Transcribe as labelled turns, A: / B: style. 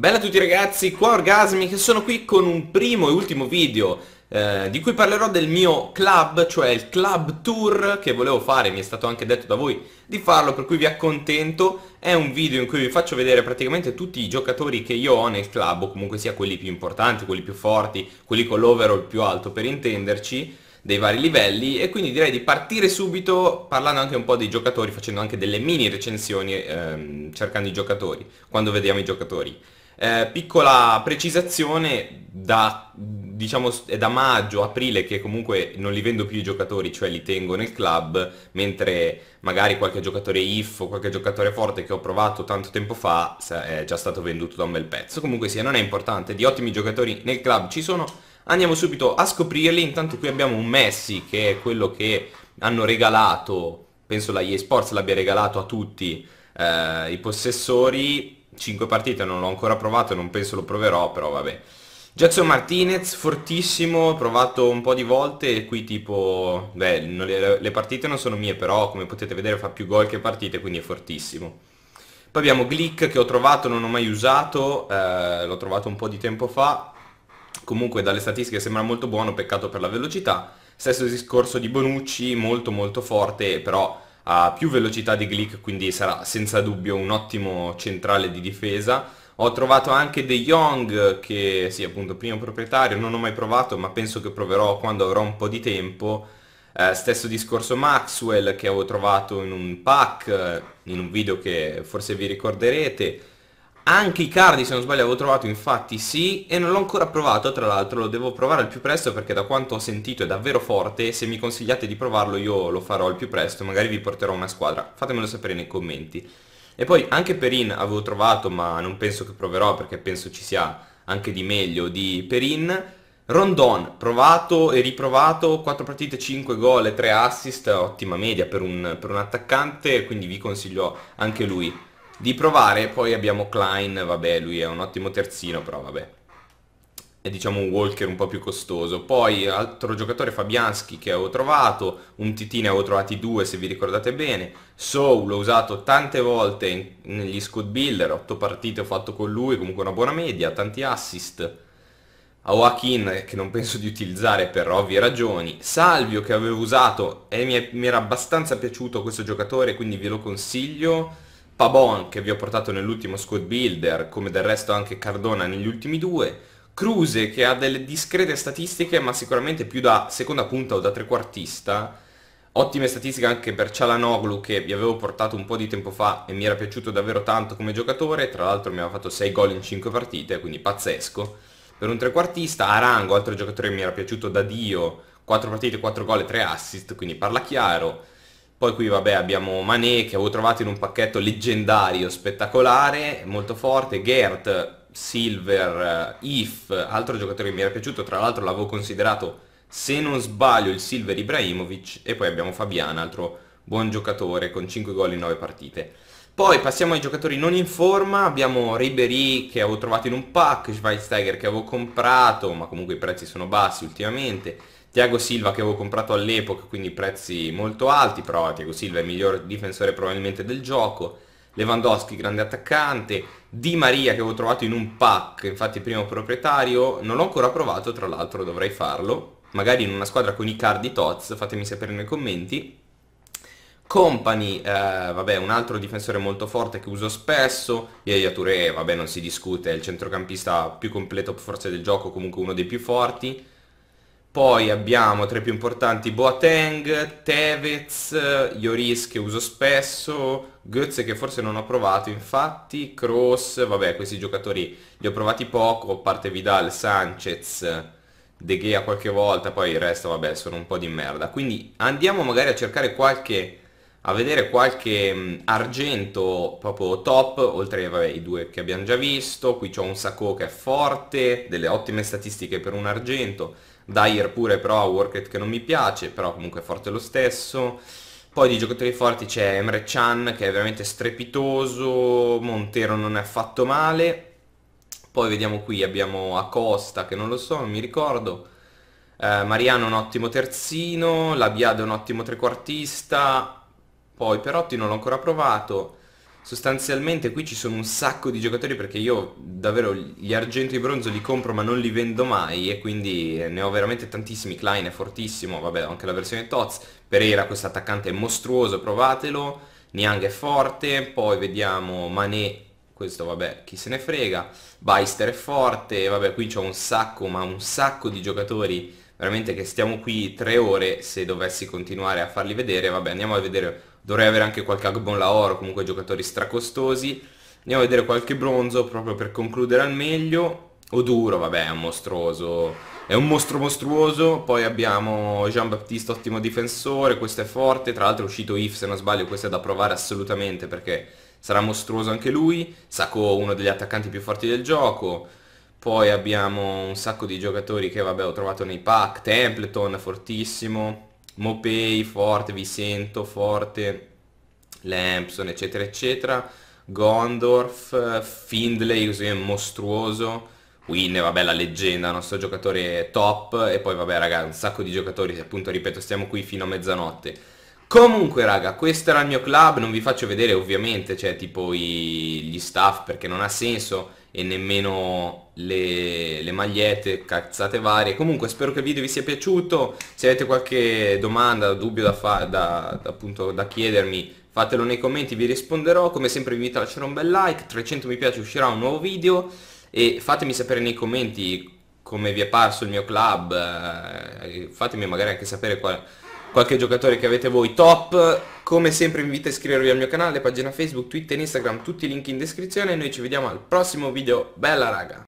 A: Bella a tutti ragazzi, qua Orgasmi che sono qui con un primo e ultimo video eh, di cui parlerò del mio club, cioè il club tour che volevo fare, mi è stato anche detto da voi di farlo, per cui vi accontento. È un video in cui vi faccio vedere praticamente tutti i giocatori che io ho nel club, o comunque sia quelli più importanti, quelli più forti, quelli con l'overall più alto per intenderci dei vari livelli e quindi direi di partire subito parlando anche un po' dei giocatori, facendo anche delle mini recensioni ehm, cercando i giocatori, quando vediamo i giocatori. Eh, piccola precisazione, da, diciamo, è da maggio, aprile che comunque non li vendo più i giocatori, cioè li tengo nel club, mentre magari qualche giocatore IF o qualche giocatore forte che ho provato tanto tempo fa è già stato venduto da un bel pezzo. Comunque sia, sì, non è importante, di ottimi giocatori nel club ci sono, andiamo subito a scoprirli, intanto qui abbiamo un Messi che è quello che hanno regalato, penso la esports l'abbia regalato a tutti eh, i possessori, 5 partite, non l'ho ancora provato, non penso lo proverò, però vabbè. Jackson Martinez, fortissimo, provato un po' di volte e qui tipo, beh, le, le, partite non sono mie, però come potete vedere fa più gol che partite, quindi è fortissimo. Poi abbiamo Glick che ho trovato, non ho mai usato, eh, l'ho trovato un po' di tempo fa, comunque dalle statistiche sembra molto buono, peccato per la velocità. Stesso discorso di Bonucci, molto molto forte, però ha più velocità di Glick, quindi sarà senza dubbio un ottimo centrale di difesa. Ho trovato anche De Jong, che sì, appunto primo proprietario, non ho mai provato, ma penso che proverò quando avrò un po' di tempo. Eh, stesso discorso Maxwell, che avevo trovato in un pack, in un video che forse vi ricorderete anche Icardi se non sbaglio avevo trovato infatti sì e non l'ho ancora provato tra l'altro lo devo provare al più presto perché da quanto ho sentito è davvero forte se mi consigliate di provarlo io lo farò al più presto magari vi porterò una squadra fatemelo sapere nei commenti e poi anche Perin avevo trovato ma non penso che proverò perché penso ci sia anche di meglio di Perin Rondon, provato e riprovato, 4 partite, 5 gol e 3 assist, ottima media per un, per un attaccante, quindi vi consiglio anche lui di provare. Poi abbiamo Klein, vabbè, lui è un ottimo terzino, però vabbè. È diciamo un Walker un po' più costoso. Poi altro giocatore Fabianski che avevo trovato, un Titine avevo trovati due se vi ricordate bene. Soul l'ho usato tante volte negli scoot builder, 8 partite ho fatto con lui, comunque una buona media, tanti assist. A Awakin eh, che non penso di utilizzare per ovvie ragioni, Salvio che avevo usato e mi, è, mi era abbastanza piaciuto questo giocatore quindi ve lo consiglio Pabon che vi ho portato nell'ultimo squad builder, come del resto anche Cardona negli ultimi due, Cruze che ha delle discrete statistiche ma sicuramente più da seconda punta o da trequartista, ottime statistiche anche per Cialanoglu che vi avevo portato un po' di tempo fa e mi era piaciuto davvero tanto come giocatore, tra l'altro mi aveva fatto 6 gol in 5 partite, quindi pazzesco. Per un trequartista, Arango, altro giocatore che mi era piaciuto da Dio, 4 partite, 4 gol e 3 assist, quindi parla chiaro. Poi qui vabbè abbiamo Mané che avevo trovato in un pacchetto leggendario, spettacolare, molto forte, Gert, Silver, eh, If, altro giocatore che mi era piaciuto, tra l'altro l'avevo considerato se non sbaglio il Silver Ibrahimovic e poi abbiamo Fabiana, altro buon giocatore con 5 gol in 9 partite. Poi passiamo ai giocatori non in forma, abbiamo Ribery che avevo trovato in un pack, Schweinsteiger che avevo comprato, ma comunque i prezzi sono bassi ultimamente, Tiago Silva che avevo comprato all'epoca, quindi prezzi molto alti, però Tiago Silva è il miglior difensore probabilmente del gioco. Lewandowski, grande attaccante. Di Maria che avevo trovato in un pack, infatti primo proprietario. Non l'ho ancora provato, tra l'altro dovrei farlo. Magari in una squadra con i cardi Toz, fatemi sapere nei commenti. Company, eh, vabbè, un altro difensore molto forte che uso spesso, Yaya Touré, vabbè, non si discute, è il centrocampista più completo forse del gioco, comunque uno dei più forti. Poi abbiamo tra i più importanti Boateng, Tevez, Ioris che uso spesso, Goetze che forse non ho provato infatti, Cross, vabbè questi giocatori li ho provati poco, a parte Vidal, Sanchez, De Gea qualche volta, poi il resto vabbè sono un po' di merda. Quindi andiamo magari a cercare qualche, a vedere qualche mm, argento proprio top, oltre vabbè, i due che abbiamo già visto, qui c'ho un Sacco che è forte, delle ottime statistiche per un argento Dyer pure però ha work che non mi piace, però comunque è forte lo stesso. Poi di giocatori forti c'è Emre Chan che è veramente strepitoso, Montero non è affatto male. Poi vediamo qui, abbiamo Acosta che non lo so, non mi ricordo. Eh, Mariano un ottimo terzino, Labiade un ottimo trequartista. Poi Perotti non l'ho ancora provato sostanzialmente qui ci sono un sacco di giocatori perché io davvero gli argento e bronzo li compro ma non li vendo mai e quindi eh, ne ho veramente tantissimi, Klein è fortissimo, vabbè anche la versione Tots, Pereira questo attaccante è mostruoso, provatelo, Niang è forte, poi vediamo Mané, questo vabbè chi se ne frega, Baister è forte, vabbè qui c'ho un sacco ma un sacco di giocatori veramente che stiamo qui tre ore se dovessi continuare a farli vedere, vabbè andiamo a vedere dovrei avere anche qualche Agbon Lahore, comunque giocatori stracostosi. Andiamo a vedere qualche bronzo proprio per concludere al meglio. Oduro, vabbè, è un mostruoso. È un mostro mostruoso. Poi abbiamo Jean-Baptiste, ottimo difensore. Questo è forte. Tra l'altro è uscito If, se non sbaglio. Questo è da provare assolutamente perché sarà mostruoso anche lui. Sacco, uno degli attaccanti più forti del gioco. Poi abbiamo un sacco di giocatori che, vabbè, ho trovato nei pack. Templeton, fortissimo. Mopei, Forte, vi sento, Forte, Lampson, eccetera, eccetera. Gondorf, Findlay, così è mostruoso. Winne, vabbè, la leggenda, nostro giocatore top. E poi, vabbè, raga, un sacco di giocatori, appunto, ripeto, stiamo qui fino a mezzanotte. Comunque raga, questo era il mio club, non vi faccio vedere ovviamente, cioè tipo i, gli staff perché non ha senso, e nemmeno le, le, magliette, cazzate varie. Comunque spero che il video vi sia piaciuto, se avete qualche domanda o dubbio da, fa, da, appunto, da chiedermi fatelo nei commenti, vi risponderò. Come sempre vi invito a lasciare un bel like, 300 mi piace uscirà un nuovo video e fatemi sapere nei commenti come vi è parso il mio club, eh, fatemi magari anche sapere qual qualche giocatore che avete voi top. Come sempre vi invito a iscrivervi al mio canale, pagina Facebook, Twitter, Instagram, tutti i link in descrizione e noi ci vediamo al prossimo video. Bella raga!